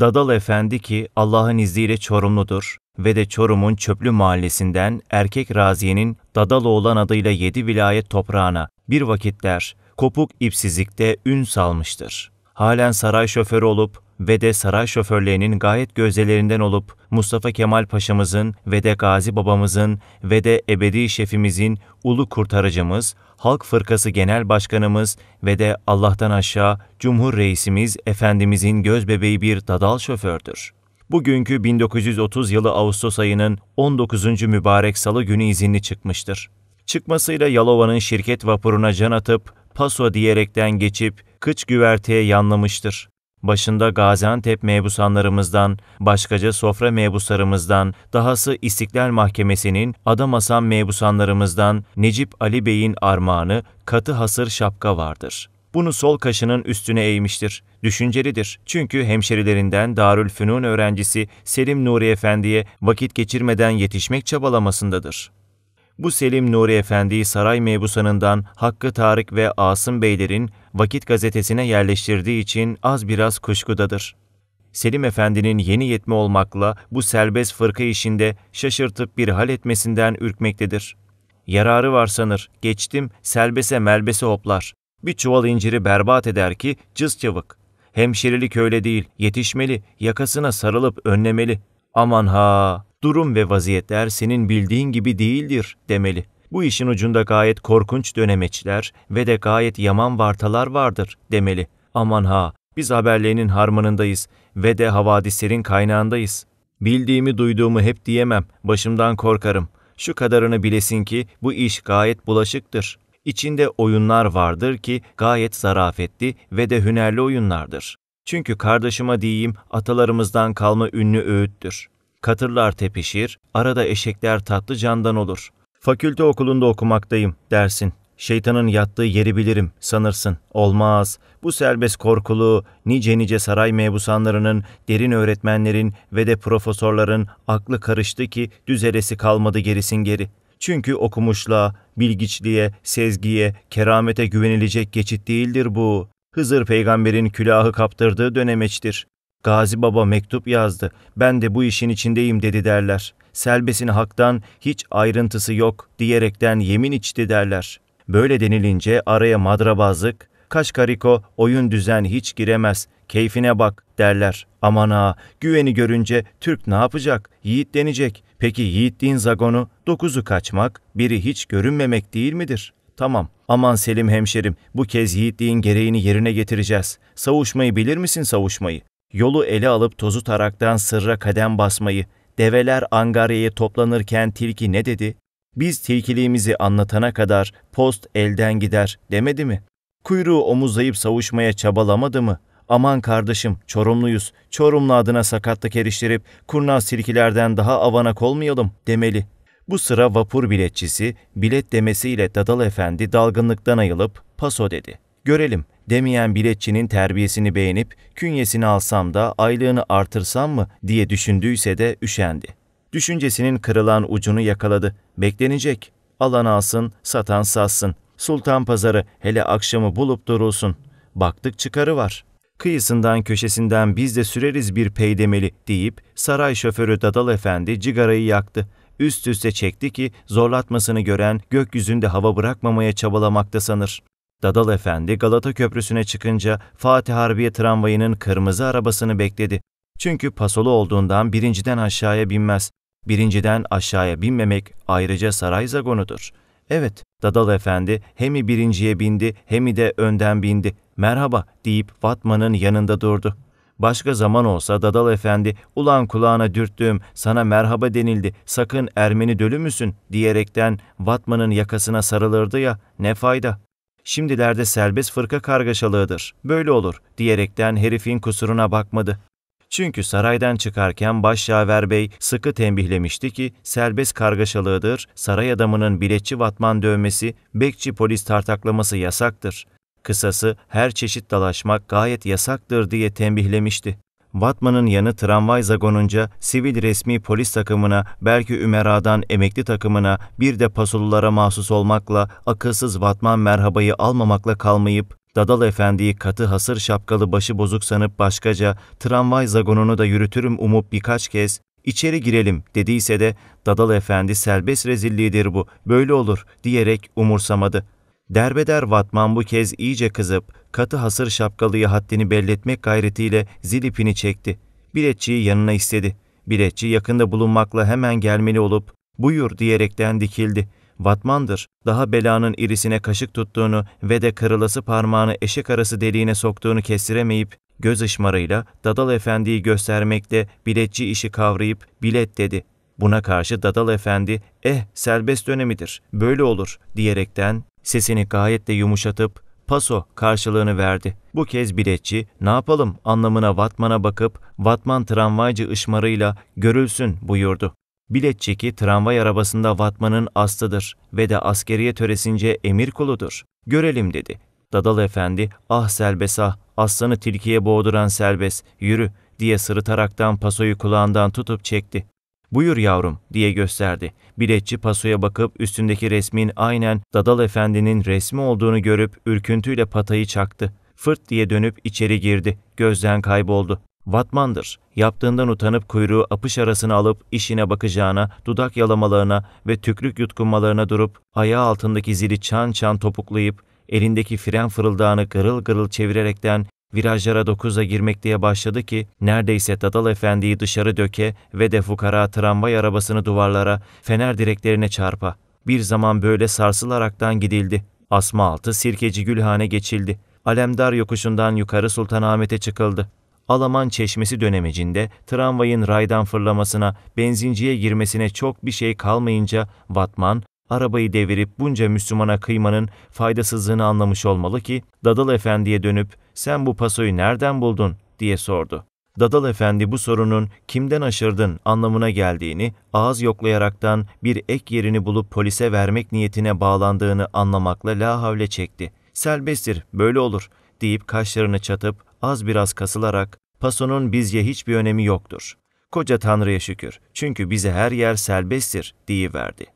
Dadal Efendi ki Allah'ın izniyle Çorumludur ve de Çorum'un Çöplü mahallesinden erkek Raziye'nin Dadal Dadaloğlan adıyla yedi vilayet toprağına bir vakitler kopuk ipsizlikte ün salmıştır halen saray şoförü olup ve de saray şoförlerinin gayet gözdelerinden olup Mustafa Kemal Paşa'mızın ve de Gazi babamızın ve de ebedi şefimizin ulu kurtarıcımız, Halk Fırkası Genel Başkanımız ve de Allah'tan aşağı Cumhur Reisimiz Efendimizin gözbebeği bir dadal şofördür. Bugünkü 1930 yılı Ağustos ayının 19. mübarek salı günü izinli çıkmıştır. Çıkmasıyla Yalova'nın şirket vapuruna can atıp Paso diyerekten geçip kıç güverteye yanlamıştır. Başında Gaziantep mebusanlarımızdan, başkaca sofra mebuslarımızdan, dahası İstiklal Mahkemesi'nin Adamasan mebusanlarımızdan Necip Ali Bey'in armağanı katı hasır şapka vardır.'' bunu sol kaşının üstüne eğmiştir. Düşüncelidir. Çünkü hemşerilerinden Darülfünun öğrencisi Selim Nuri Efendi'ye vakit geçirmeden yetişmek çabalamasındadır. Bu Selim Nuri Efendi'yi saray mebusanından Hakkı Tarık ve Asım Beylerin Vakit gazetesine yerleştirdiği için az biraz kuşkudadır. Selim Efendi'nin yeni yetme olmakla bu serbest fırka işinde şaşırtıp bir hal etmesinden ürkmektedir. Yararı var sanır, geçtim, selbese melbese hoplar. Bir çuval inciri berbat eder ki cız çavık. Hemşirelik öyle değil, yetişmeli, yakasına sarılıp önlemeli. Aman ha, durum ve vaziyetler senin bildiğin gibi değildir demeli.'' bu işin ucunda gayet korkunç dönemeçler ve de gayet yaman vartalar vardır demeli. Aman ha, biz haberlerinin harmanındayız ve de havadislerin kaynağındayız. Bildiğimi duyduğumu hep diyemem, başımdan korkarım. Şu kadarını bilesin ki bu iş gayet bulaşıktır. İçinde oyunlar vardır ki gayet zarafetli ve de hünerli oyunlardır. Çünkü kardeşime diyeyim atalarımızdan kalma ünlü öğüttür. Katırlar tepişir, arada eşekler tatlı candan olur.'' Fakülte okulunda okumaktayım dersin. Şeytanın yattığı yeri bilirim sanırsın. Olmaz. Bu serbest korkulu, nice nice saray mebusanlarının, derin öğretmenlerin ve de profesörlerin aklı karıştı ki düzelesi kalmadı gerisin geri. Çünkü okumuşla, bilgiçliğe, sezgiye, keramete güvenilecek geçit değildir bu. Hızır peygamberin külahı kaptırdığı dönemeçtir. Gazi Baba mektup yazdı. Ben de bu işin içindeyim dedi derler. Selbesini haktan hiç ayrıntısı yok diyerekten yemin içti derler. Böyle denilince araya madrabazlık, kaşkariko oyun düzen hiç giremez, keyfine bak derler. Aman ha, güveni görünce Türk ne yapacak? Yiğit denecek. Peki yiğitliğin zagonu dokuzu kaçmak, biri hiç görünmemek değil midir? Tamam. Aman Selim hemşerim, bu kez yiğitliğin gereğini yerine getireceğiz. Savuşmayı bilir misin savuşmayı? Yolu ele alıp tozu taraktan sırra kadem basmayı, develer angaryaya toplanırken tilki ne dedi? Biz tilkiliğimizi anlatana kadar post elden gider demedi mi? Kuyruğu omuzlayıp savuşmaya çabalamadı mı? Aman kardeşim Çorumluyuz, Çorumlu adına sakatlık eriştirip kurnaz tilkilerden daha avanak olmayalım demeli. Bu sıra vapur biletçisi bilet demesiyle Dadal Efendi dalgınlıktan ayılıp paso dedi görelim demeyen biletçinin terbiyesini beğenip künyesini alsam da aylığını artırsam mı diye düşündüyse de üşendi. Düşüncesinin kırılan ucunu yakaladı. Beklenecek. Alan alsın, satan satsın. Sultan pazarı hele akşamı bulup durulsun. Baktık çıkarı var. Kıyısından köşesinden biz de süreriz bir peydemeli deyip saray şoförü Dadal Efendi cigarayı yaktı üst üste çekti ki zorlatmasını gören gökyüzünde hava bırakmamaya çabalamakta sanır. Dadal Efendi Galata Köprüsü'ne çıkınca Fatih Harbiye tramvayının kırmızı arabasını bekledi. Çünkü pasolu olduğundan birinciden aşağıya binmez. Birinciden aşağıya binmemek ayrıca saray zagonudur. Evet, Dadal Efendi hemi birinciye bindi hemi de önden bindi. Merhaba deyip Fatma'nın yanında durdu. Başka zaman olsa Dadal Efendi, ulan kulağına dürttüğüm sana merhaba denildi, sakın Ermeni dölü müsün diyerekten Vatman'ın yakasına sarılırdı ya, ne fayda. Şimdilerde serbest fırka kargaşalığıdır. Böyle olur diyerekten herifin kusuruna bakmadı. Çünkü saraydan çıkarken Başyaver Bey sıkı tembihlemişti ki serbest kargaşalığıdır, saray adamının biletçi vatman dövmesi, bekçi polis tartaklaması yasaktır. Kısası her çeşit dalaşmak gayet yasaktır diye tembihlemişti. Batman'ın yanı tramvay zagonunca sivil resmi polis takımına, belki Ümera'dan emekli takımına, bir de Pasululara mahsus olmakla, akılsız Batman merhabayı almamakla kalmayıp, Dadal Efendi'yi katı hasır şapkalı başı bozuk sanıp başkaca, tramvay zagonunu da yürütürüm umup birkaç kez, içeri girelim dediyse de, Dadal Efendi serbest rezilliğidir bu, böyle olur diyerek umursamadı. Derbeder Vatman bu kez iyice kızıp katı hasır şapkalıyı haddini belletmek gayretiyle zil ipini çekti. Biletçiyi yanına istedi. Biletçi yakında bulunmakla hemen gelmeli olup buyur diyerekten dikildi. Vatmandır daha belanın irisine kaşık tuttuğunu ve de kırılası parmağını eşek arası deliğine soktuğunu kestiremeyip göz ışmarıyla Dadal Efendi'yi göstermekte biletçi işi kavrayıp bilet dedi. Buna karşı Dadal Efendi eh selbest dönemidir böyle olur diyerekten Sesini gayet de yumuşatıp paso karşılığını verdi. Bu kez biletçi ne yapalım anlamına Vatman'a bakıp Vatman tramvaycı ışmarıyla görülsün buyurdu. Biletçi ki tramvay arabasında Vatman'ın astıdır ve de askeriye töresince emir kuludur. Görelim dedi. Dadal efendi ah selbes ah, aslanı tilkiye boğduran selbes yürü diye sırıtaraktan pasoyu kulağından tutup çekti. Buyur yavrum diye gösterdi. Biletçi pasoya bakıp üstündeki resmin aynen Dadal Efendi'nin resmi olduğunu görüp ürküntüyle patayı çaktı. Fırt diye dönüp içeri girdi. Gözden kayboldu. Vatmandır. Yaptığından utanıp kuyruğu apış arasına alıp işine bakacağına, dudak yalamalarına ve tüklük yutkunmalarına durup ayağı altındaki zili çan çan topuklayıp elindeki fren fırıldağını gırıl gırıl çevirerekten virajlara 9'a girmek diye başladı ki neredeyse Dadal Efendi'yi dışarı döke ve de fukara tramvay arabasını duvarlara, fener direklerine çarpa. Bir zaman böyle sarsılaraktan gidildi. Asma altı Sirkeci Gülhane geçildi. Alemdar yokuşundan yukarı Sultanahmet'e çıkıldı. Alaman çeşmesi dönemecinde tramvayın raydan fırlamasına, benzinciye girmesine çok bir şey kalmayınca Batman arabayı devirip bunca Müslümana kıymanın faydasızlığını anlamış olmalı ki, Dadal Efendi'ye dönüp sen bu pasoyu nereden buldun diye sordu. Dadal Efendi bu sorunun kimden aşırdın anlamına geldiğini, ağız yoklayaraktan bir ek yerini bulup polise vermek niyetine bağlandığını anlamakla la havle çekti. Selbestir, böyle olur deyip kaşlarını çatıp az biraz kasılarak pasonun bizce hiçbir önemi yoktur. Koca Tanrı'ya şükür çünkü bize her yer selbesttir verdi.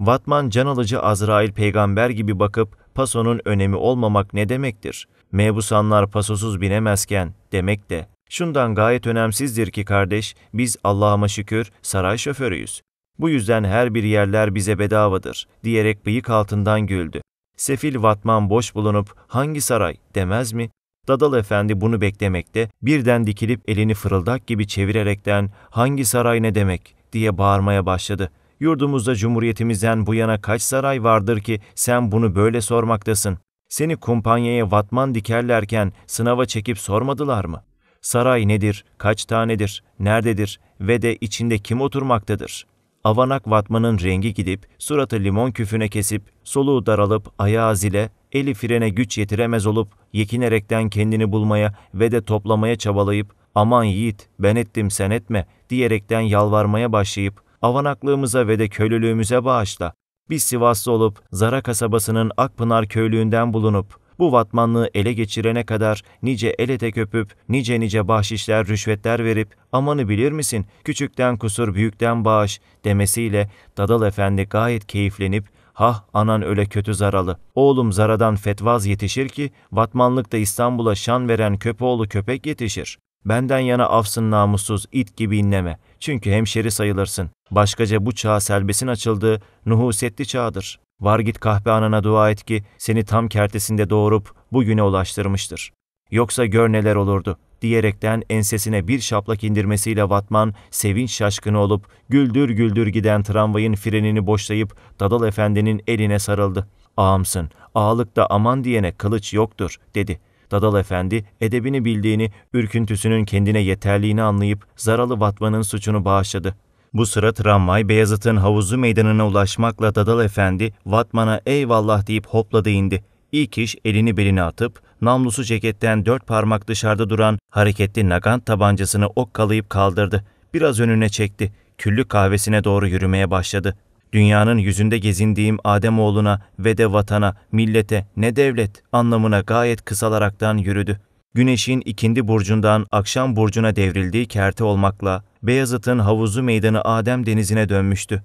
Vatman can alıcı Azrail peygamber gibi bakıp pasonun önemi olmamak ne demektir? Mebusanlar pasosuz binemezken demek de. Şundan gayet önemsizdir ki kardeş, biz Allah'a şükür saray şoförüyüz. Bu yüzden her bir yerler bize bedavadır diyerek bıyık altından güldü. Sefil Vatman boş bulunup hangi saray demez mi? Dadal Efendi bunu beklemekte, birden dikilip elini fırıldak gibi çevirerekten hangi saray ne demek diye bağırmaya başladı. Yurdumuzda cumhuriyetimizden bu yana kaç saray vardır ki sen bunu böyle sormaktasın? Seni kumpanyaya vatman dikerlerken sınava çekip sormadılar mı? Saray nedir, kaç tanedir, nerededir ve de içinde kim oturmaktadır? Avanak vatmanın rengi gidip, suratı limon küfüne kesip, soluğu daralıp, ayağı zile, eli frene güç yetiremez olup, yekinerekten kendini bulmaya ve de toplamaya çabalayıp, aman yiğit ben ettim sen etme diyerekten yalvarmaya başlayıp, avanaklığımıza ve de köylülüğümüze bağışla. Biz Sivaslı olup Zara kasabasının Akpınar köylüğünden bulunup bu vatmanlığı ele geçirene kadar nice el ete köpüp, nice nice bahşişler, rüşvetler verip amanı bilir misin küçükten kusur büyükten bağış demesiyle Dadal Efendi gayet keyiflenip Hah anan öyle kötü zaralı. Oğlum zaradan fetvaz yetişir ki vatmanlıkta İstanbul'a şan veren köpoğlu köpek yetişir. Benden yana afsın namussuz it gibi inleme. Çünkü hemşeri sayılırsın. Başkaca bu çağ selbesin açıldığı nuhusetli çağdır. Var git kahpe anana dua et ki seni tam kertesinde doğurup bugüne ulaştırmıştır. Yoksa gör neler olurdu diyerekten ensesine bir şaplak indirmesiyle Vatman sevinç şaşkını olup güldür güldür giden tramvayın frenini boşlayıp Dadal Efendi'nin eline sarıldı. Ağamsın, ağalıkta aman diyene kılıç yoktur dedi. Dadal Efendi edebini bildiğini, ürküntüsünün kendine yeterliğini anlayıp zaralı Vatman'ın suçunu bağışladı. Bu sıra tramvay Beyazıt'ın havuzu meydanına ulaşmakla Dadal Efendi Vatman'a eyvallah deyip hopladı indi. İlk iş elini beline atıp namlusu ceketten dört parmak dışarıda duran hareketli nagant tabancasını okkalayıp kaldırdı. Biraz önüne çekti. küllük kahvesine doğru yürümeye başladı dünyanın yüzünde gezindiğim Ademoğluna ve de vatana, millete, ne devlet anlamına gayet kısalaraktan yürüdü. Güneşin ikindi burcundan akşam burcuna devrildiği kerte olmakla Beyazıt'ın havuzu meydanı Adem denizine dönmüştü.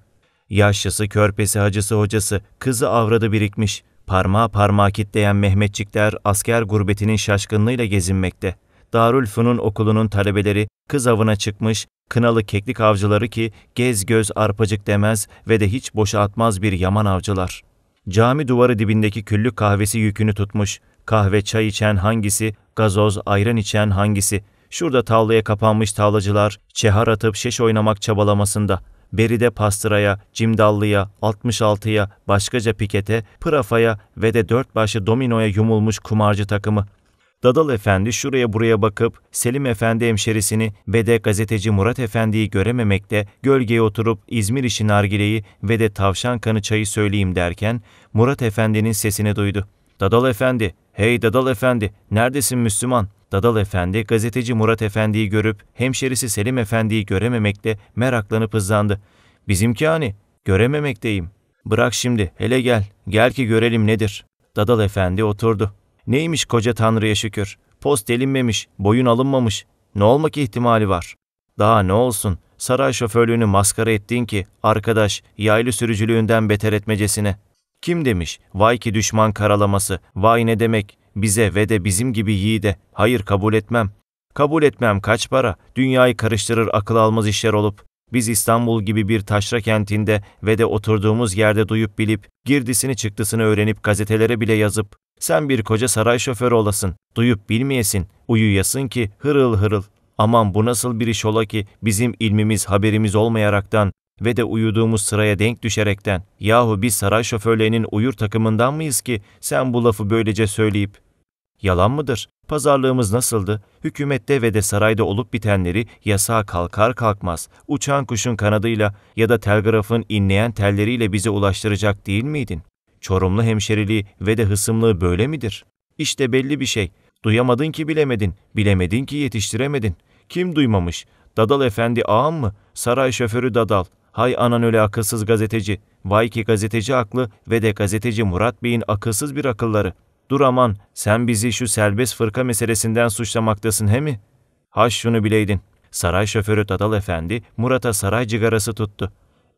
Yaşlısı, körpesi, hacısı, hocası, kızı avradı birikmiş. Parmağı parmağı kitleyen Mehmetçikler asker gurbetinin şaşkınlığıyla gezinmekte. Darülfünun okulunun talebeleri kız avına çıkmış, Kınalı keklik avcıları ki gez göz arpacık demez ve de hiç boşa atmaz bir yaman avcılar. Cami duvarı dibindeki küllük kahvesi yükünü tutmuş. Kahve çay içen hangisi, gazoz ayran içen hangisi. Şurada tavlaya kapanmış tavlacılar, çehar atıp şeş oynamak çabalamasında. Beride pastıraya, cimdallıya, 66'ya, başkaca pikete, pırafaya ve de dört başı dominoya yumulmuş kumarcı takımı. Dadal Efendi şuraya buraya bakıp Selim Efendi hemşerisini ve de gazeteci Murat Efendi'yi görememekte gölgeye oturup İzmir işi nargileyi ve de tavşan kanı çayı söyleyeyim derken Murat Efendi'nin sesini duydu. Dadal Efendi, hey Dadal Efendi, neredesin Müslüman? Dadal Efendi gazeteci Murat Efendi'yi görüp hemşerisi Selim Efendi'yi görememekte meraklanıp hızlandı. Bizimki hani, görememekteyim. Bırak şimdi, hele gel, gel ki görelim nedir. Dadal Efendi oturdu. Neymiş koca tanrıya şükür. Post delinmemiş, boyun alınmamış. Ne olmak ihtimali var? Daha ne olsun? Saray şoförlüğünü maskara ettin ki arkadaş yaylı sürücülüğünden beter etmecesine. Kim demiş? Vay ki düşman karalaması. Vay ne demek? Bize ve de bizim gibi yiğide. Hayır kabul etmem. Kabul etmem kaç para? Dünyayı karıştırır akıl almaz işler olup. Biz İstanbul gibi bir taşra kentinde ve de oturduğumuz yerde duyup bilip, girdisini çıktısını öğrenip gazetelere bile yazıp, sen bir koca saray şoförü olasın, duyup bilmeyesin, uyuyasın ki hırıl hırıl. Aman bu nasıl bir iş ola ki bizim ilmimiz haberimiz olmayaraktan ve de uyuduğumuz sıraya denk düşerekten. Yahu biz saray şoförlerinin uyur takımından mıyız ki sen bu lafı böylece söyleyip? Yalan mıdır? Pazarlığımız nasıldı? Hükümette ve de sarayda olup bitenleri yasağa kalkar kalkmaz, uçan kuşun kanadıyla ya da telgrafın inleyen telleriyle bize ulaştıracak değil miydin? Çorumlu hemşeriliği ve de hısımlığı böyle midir? İşte belli bir şey. Duyamadın ki bilemedin, bilemedin ki yetiştiremedin. Kim duymamış? Dadal efendi ağam mı? Saray şoförü Dadal. Hay anan öyle akılsız gazeteci. Vay ki gazeteci aklı ve de gazeteci Murat Bey'in akılsız bir akılları. Dur aman, sen bizi şu serbest fırka meselesinden suçlamaktasın he mi? Haş şunu bileydin. Saray şoförü Dadal efendi Murat'a saray cigarası tuttu.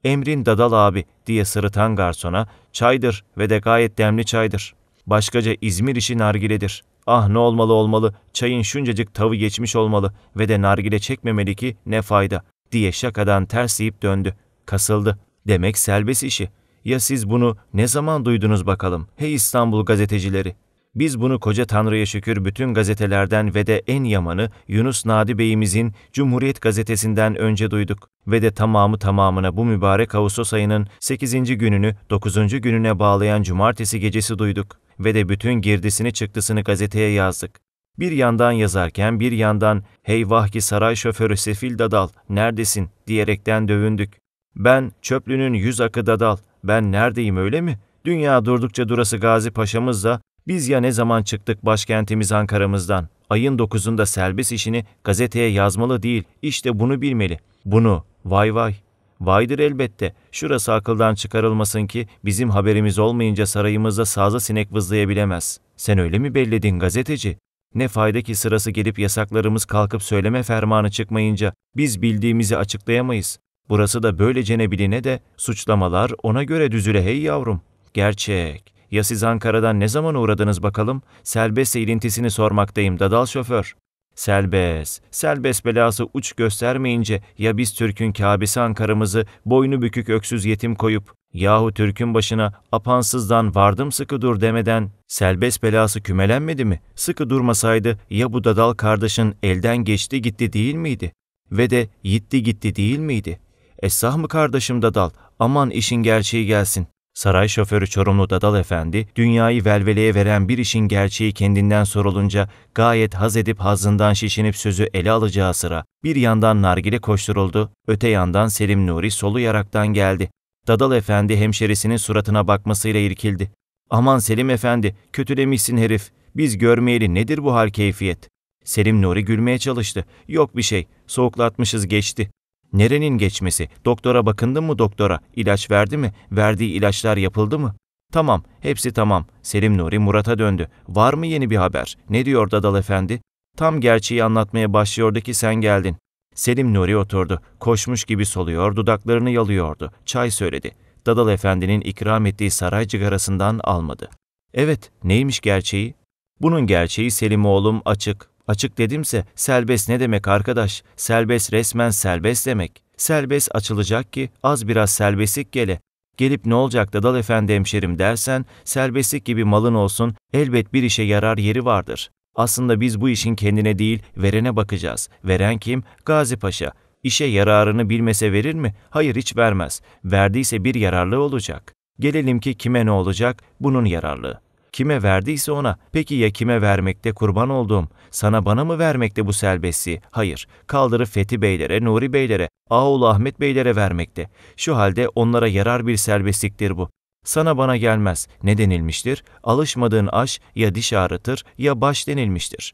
Emrin dadal abi diye sırıtan garsona çaydır ve de gayet demli çaydır. Başkaca İzmir işi nargiledir. Ah ne olmalı olmalı, çayın şuncacık tavı geçmiş olmalı ve de nargile çekmemeli ki ne fayda diye şakadan tersleyip döndü. Kasıldı. Demek serbest işi. Ya siz bunu ne zaman duydunuz bakalım hey İstanbul gazetecileri? Biz bunu koca Tanrı'ya şükür bütün gazetelerden ve de en yamanı Yunus Nadi Bey'imizin Cumhuriyet Gazetesi'nden önce duyduk ve de tamamı tamamına bu mübarek Ağustos ayının 8. gününü 9. gününe bağlayan cumartesi gecesi duyduk ve de bütün girdisini çıktısını gazeteye yazdık. Bir yandan yazarken bir yandan hey vah ki saray şoförü Sefil Dadal neredesin diyerekten dövündük. Ben çöplünün yüz akı Dadal ben neredeyim öyle mi? Dünya durdukça durası Gazi Paşamızla. Biz ya ne zaman çıktık başkentimiz Ankara'mızdan? Ayın dokuzunda serbest işini gazeteye yazmalı değil, İşte bunu bilmeli. Bunu, vay vay. Vaydır elbette. Şurası akıldan çıkarılmasın ki bizim haberimiz olmayınca sarayımızda sazı sinek vızlayabilemez. Sen öyle mi belledin gazeteci? Ne fayda ki sırası gelip yasaklarımız kalkıp söyleme fermanı çıkmayınca biz bildiğimizi açıklayamayız. Burası da böylecene biline de suçlamalar ona göre düzüle hey yavrum. Gerçek. Ya siz Ankara'dan ne zaman uğradınız bakalım? Selbest ilintisini sormaktayım dadal şoför. Selbes, selbes belası uç göstermeyince ya biz Türk'ün Kâbesi Ankara'mızı boynu bükük öksüz yetim koyup yahu Türk'ün başına apansızdan vardım sıkı dur demeden selbes belası kümelenmedi mi? Sıkı durmasaydı ya bu dadal kardeşin elden geçti gitti değil miydi? Ve de yitti gitti değil miydi? Esah mı kardeşim dadal? Aman işin gerçeği gelsin. Saray şoförü Çorumlu Dadal Efendi, dünyayı velveleye veren bir işin gerçeği kendinden sorulunca gayet haz edip hazından şişinip sözü ele alacağı sıra bir yandan nargile koşturuldu, öte yandan Selim Nuri solu yaraktan geldi. Dadal Efendi hemşerisinin suratına bakmasıyla irkildi. ''Aman Selim Efendi, kötülemişsin herif. Biz görmeyeli nedir bu hal keyfiyet?'' Selim Nuri gülmeye çalıştı. ''Yok bir şey, soğuklatmışız geçti. Nerenin geçmesi? Doktora bakındı mı doktora? İlaç verdi mi? Verdiği ilaçlar yapıldı mı? Tamam, hepsi tamam. Selim Nuri Murat'a döndü. Var mı yeni bir haber? Ne diyor Dadal Efendi? Tam gerçeği anlatmaya başlıyordu ki sen geldin. Selim Nuri oturdu. Koşmuş gibi soluyor, dudaklarını yalıyordu. Çay söyledi. Dadal Efendi'nin ikram ettiği saray cigarasından almadı. Evet, neymiş gerçeği? Bunun gerçeği Selim oğlum açık, Açık dedimse serbest ne demek arkadaş? Serbest resmen serbest demek. Serbest açılacak ki az biraz serbestlik gele. Gelip ne olacak da dal efendi hemşerim dersen serbestlik gibi malın olsun elbet bir işe yarar yeri vardır. Aslında biz bu işin kendine değil verene bakacağız. Veren kim? Gazi Paşa. İşe yararını bilmese verir mi? Hayır hiç vermez. Verdiyse bir yararlı olacak. Gelelim ki kime ne olacak? Bunun yararlığı. Kime verdiyse ona. Peki ya kime vermekte kurban olduğum? Sana bana mı vermekte bu selbesi? Hayır. Kaldırı Fethi Beylere, Nuri Beylere, Ağul Ahmet Beylere vermekte. Şu halde onlara yarar bir selbestliktir bu. Sana bana gelmez. Ne denilmiştir? Alışmadığın aş ya diş ağrıtır ya baş denilmiştir.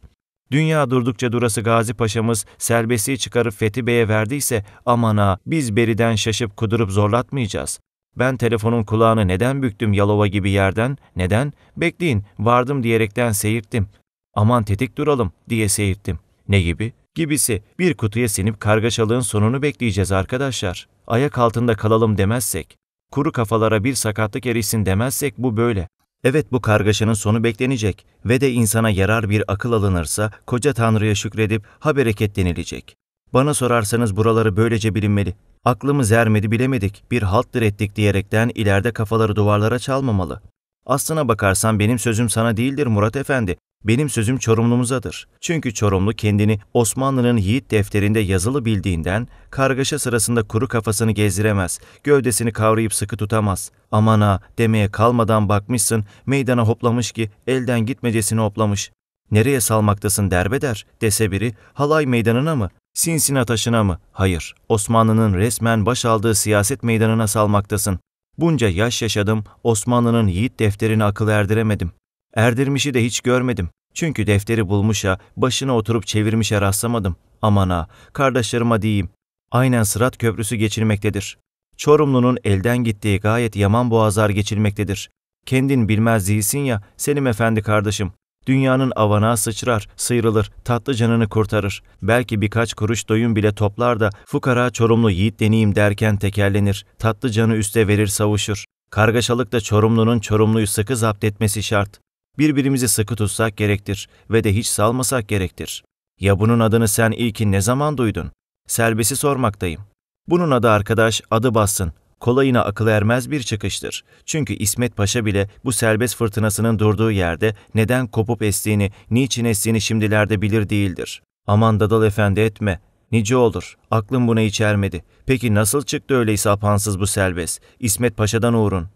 Dünya durdukça durası Gazi Paşa'mız selbesi çıkarıp Fethi Bey'e verdiyse aman ha biz beriden şaşıp kudurup zorlatmayacağız. Ben telefonun kulağını neden büktüm Yalova gibi yerden, neden? Bekleyin, vardım diyerekten seyirttim. Aman tetik duralım diye seyirttim. Ne gibi? Gibisi bir kutuya sinip kargaşalığın sonunu bekleyeceğiz arkadaşlar. Ayak altında kalalım demezsek, kuru kafalara bir sakatlık erişsin demezsek bu böyle. Evet bu kargaşanın sonu beklenecek ve de insana yarar bir akıl alınırsa koca Tanrı'ya şükredip ha bereket denilecek. Bana sorarsanız buraları böylece bilinmeli. Aklımız ermedi bilemedik, bir halt ettik diyerekten ileride kafaları duvarlara çalmamalı. Aslına bakarsan benim sözüm sana değildir Murat Efendi. Benim sözüm Çorumlumuzadır. Çünkü Çorumlu kendini Osmanlı'nın yiğit defterinde yazılı bildiğinden kargaşa sırasında kuru kafasını gezdiremez, gövdesini kavrayıp sıkı tutamaz. Aman ha demeye kalmadan bakmışsın meydana hoplamış ki elden gitmecesini hoplamış. Nereye salmaktasın derbeder dese biri halay meydanına mı? Sinsina taşına mı? Hayır. Osmanlı'nın resmen baş aldığı siyaset meydanına salmaktasın. Bunca yaş yaşadım, Osmanlı'nın yiğit defterini akıl erdiremedim. Erdirmişi de hiç görmedim. Çünkü defteri bulmuşa, başına oturup çevirmişe rastlamadım. Aman ha, kardeşlerime diyeyim. Aynen Sırat Köprüsü geçilmektedir. Çorumlu'nun elden gittiği gayet yaman boğazlar geçilmektedir. Kendin bilmez değilsin ya, Selim Efendi kardeşim. Dünyanın avana sıçrar, sıyrılır, tatlı canını kurtarır. Belki birkaç kuruş doyum bile toplar da fukara çorumlu yiğit deneyim derken tekerlenir. Tatlı canı üste verir savuşur. Kargaşalıkta çorumlunun çorumluyu sıkı zapt etmesi şart. Birbirimizi sıkı tutsak gerektir ve de hiç salmasak gerektir. Ya bunun adını sen ilkin ne zaman duydun? Selbesi sormaktayım. Bunun adı arkadaş, adı bassın kolayına akıl ermez bir çıkıştır. Çünkü İsmet Paşa bile bu serbest fırtınasının durduğu yerde neden kopup estiğini, niçin estiğini şimdilerde bilir değildir. Aman dadal efendi etme, nice olur, aklım buna içermedi. Peki nasıl çıktı öyleyse apansız bu serbest? İsmet Paşa'dan uğrun.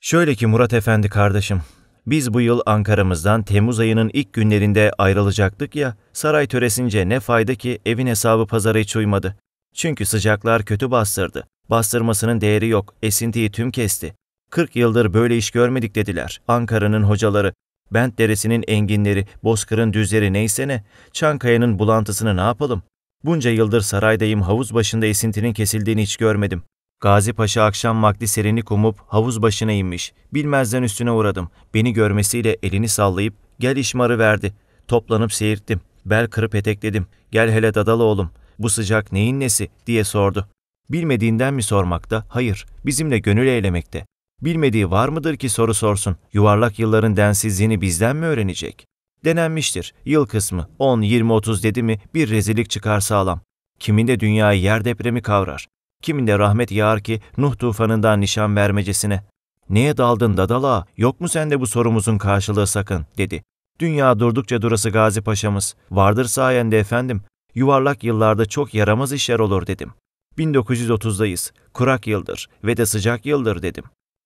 Şöyle ki Murat Efendi kardeşim, biz bu yıl Ankara'mızdan Temmuz ayının ilk günlerinde ayrılacaktık ya, saray töresince ne fayda ki evin hesabı pazara hiç uymadı. Çünkü sıcaklar kötü bastırdı. Bastırmasının değeri yok, esintiyi tüm kesti. 40 yıldır böyle iş görmedik dediler. Ankara'nın hocaları, Bent Deresi'nin enginleri, Bozkır'ın düzleri neyse ne, Çankaya'nın bulantısını ne yapalım? Bunca yıldır saraydayım havuz başında esintinin kesildiğini hiç görmedim. Gazi Paşa akşam vakti serini kumup havuz başına inmiş. Bilmezden üstüne uğradım. Beni görmesiyle elini sallayıp gel işmarı verdi. Toplanıp seyirttim. Bel kırıp etekledim. Gel hele dadal oğlum. Bu sıcak neyin nesi diye sordu. Bilmediğinden mi sormakta? Hayır, bizimle gönül eylemekte. Bilmediği var mıdır ki soru sorsun? Yuvarlak yılların densizliğini bizden mi öğrenecek? Denenmiştir. Yıl kısmı 10, 20, 30 dedi mi bir rezillik çıkar sağlam. Kiminde dünyayı yer depremi kavrar. Kiminde rahmet yağar ki Nuh tufanından nişan vermecesine. Neye daldın dadala? Yok mu sende bu sorumuzun karşılığı sakın? dedi. Dünya durdukça durası Gazi Paşa'mız. Vardır sayende efendim. Yuvarlak yıllarda çok yaramaz işler olur dedim. 1930'dayız, kurak yıldır ve de sıcak yıldır dedim.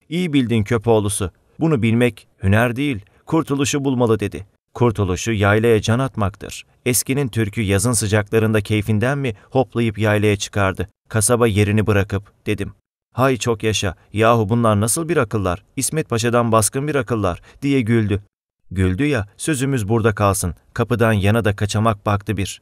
İyi bildin köpoğlusu, bunu bilmek hüner değil, kurtuluşu bulmalı dedi. Kurtuluşu yaylaya can atmaktır. Eskinin türkü yazın sıcaklarında keyfinden mi hoplayıp yaylaya çıkardı, kasaba yerini bırakıp dedim. Hay çok yaşa, yahu bunlar nasıl bir akıllar, İsmet Paşa'dan baskın bir akıllar diye güldü. Güldü ya, sözümüz burada kalsın, kapıdan yana da kaçamak baktı bir.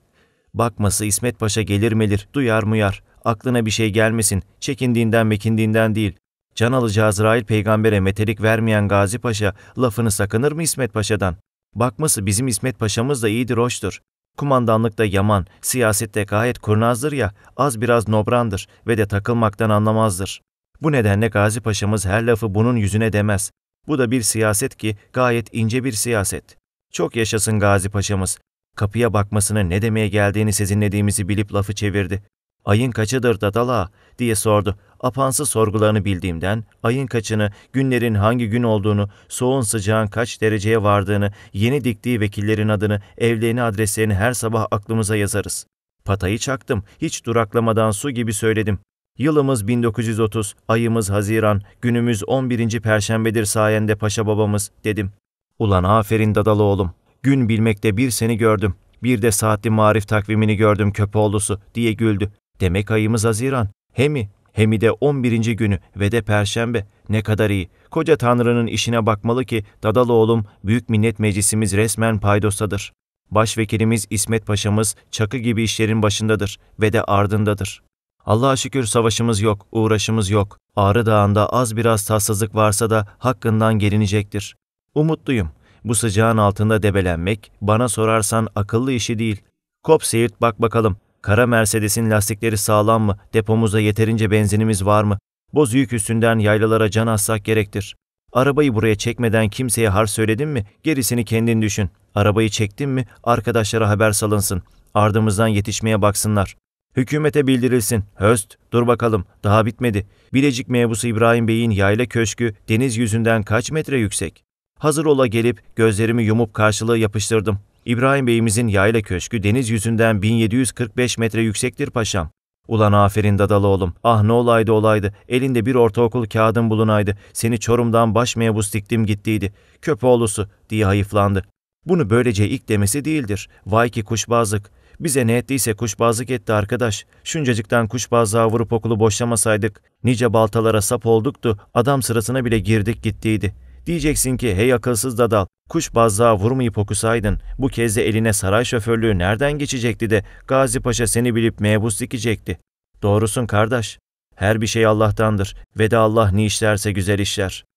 Bakması İsmet Paşa gelir melir, duyar muyar, Aklına bir şey gelmesin, çekindiğinden mekindiğinden değil. Can alacağı Azrail peygambere metelik vermeyen Gazi Paşa lafını sakınır mı İsmet Paşa'dan? Bakması bizim İsmet Paşa'mız da iyidir hoştur. Kumandanlıkta yaman, siyasette gayet kurnazdır ya, az biraz nobrandır ve de takılmaktan anlamazdır. Bu nedenle Gazi Paşa'mız her lafı bunun yüzüne demez. Bu da bir siyaset ki gayet ince bir siyaset. Çok yaşasın Gazi Paşa'mız. Kapıya bakmasının ne demeye geldiğini sezinlediğimizi bilip lafı çevirdi ayın kaçıdır dadala diye sordu. Apansı sorgularını bildiğimden ayın kaçını, günlerin hangi gün olduğunu, soğun sıcağın kaç dereceye vardığını, yeni diktiği vekillerin adını, evlerini, adreslerini her sabah aklımıza yazarız. Patayı çaktım, hiç duraklamadan su gibi söyledim. Yılımız 1930, ayımız Haziran, günümüz 11. Perşembedir sayende paşa babamız dedim. Ulan aferin dadalı oğlum, gün bilmekte bir seni gördüm, bir de saatli marif takvimini gördüm köpoğlusu diye güldü. Demek ayımız Haziran. Hemi, hemi de 11. günü ve de Perşembe. Ne kadar iyi. Koca Tanrı'nın işine bakmalı ki Dadal oğlum Büyük Millet Meclisimiz resmen paydosadır. Başvekilimiz İsmet Paşa'mız çakı gibi işlerin başındadır ve de ardındadır. Allah'a şükür savaşımız yok, uğraşımız yok. Ağrı Dağı'nda az biraz tatsızlık varsa da hakkından gelinecektir. Umutluyum. Bu sıcağın altında debelenmek, bana sorarsan akıllı işi değil. Kop Seyit bak bakalım, Kara Mercedes'in lastikleri sağlam mı? Depomuzda yeterince benzinimiz var mı? Boz yük üstünden yaylalara can assak gerektir. Arabayı buraya çekmeden kimseye har söyledin mi? Gerisini kendin düşün. Arabayı çektin mi? Arkadaşlara haber salınsın. Ardımızdan yetişmeye baksınlar. Hükümete bildirilsin. Höst, dur bakalım. Daha bitmedi. Bilecik mebusu İbrahim Bey'in yayla köşkü deniz yüzünden kaç metre yüksek? Hazır ola gelip gözlerimi yumup karşılığı yapıştırdım. İbrahim Bey'imizin yayla köşkü deniz yüzünden 1745 metre yüksektir paşam. Ulan aferin dadalı oğlum. Ah ne olaydı olaydı. Elinde bir ortaokul kağıdın bulunaydı. Seni Çorum'dan baş mebus diktim gittiydi. Köpoğlusu diye hayıflandı. Bunu böylece ilk demesi değildir. Vay ki kuşbazlık. Bize ne ettiyse kuşbazlık etti arkadaş. Şuncacıktan kuşbazlığa vurup okulu boşlamasaydık. Nice baltalara sap olduktu. Adam sırasına bile girdik gittiydi. Diyeceksin ki hey akılsız dadal, kuş bazlığa vurmayıp okusaydın, bu kez de eline saray şoförlüğü nereden geçecekti de Gazi Paşa seni bilip mebus dikecekti. Doğrusun kardeş. Her bir şey Allah'tandır ve de Allah ne işlerse güzel işler.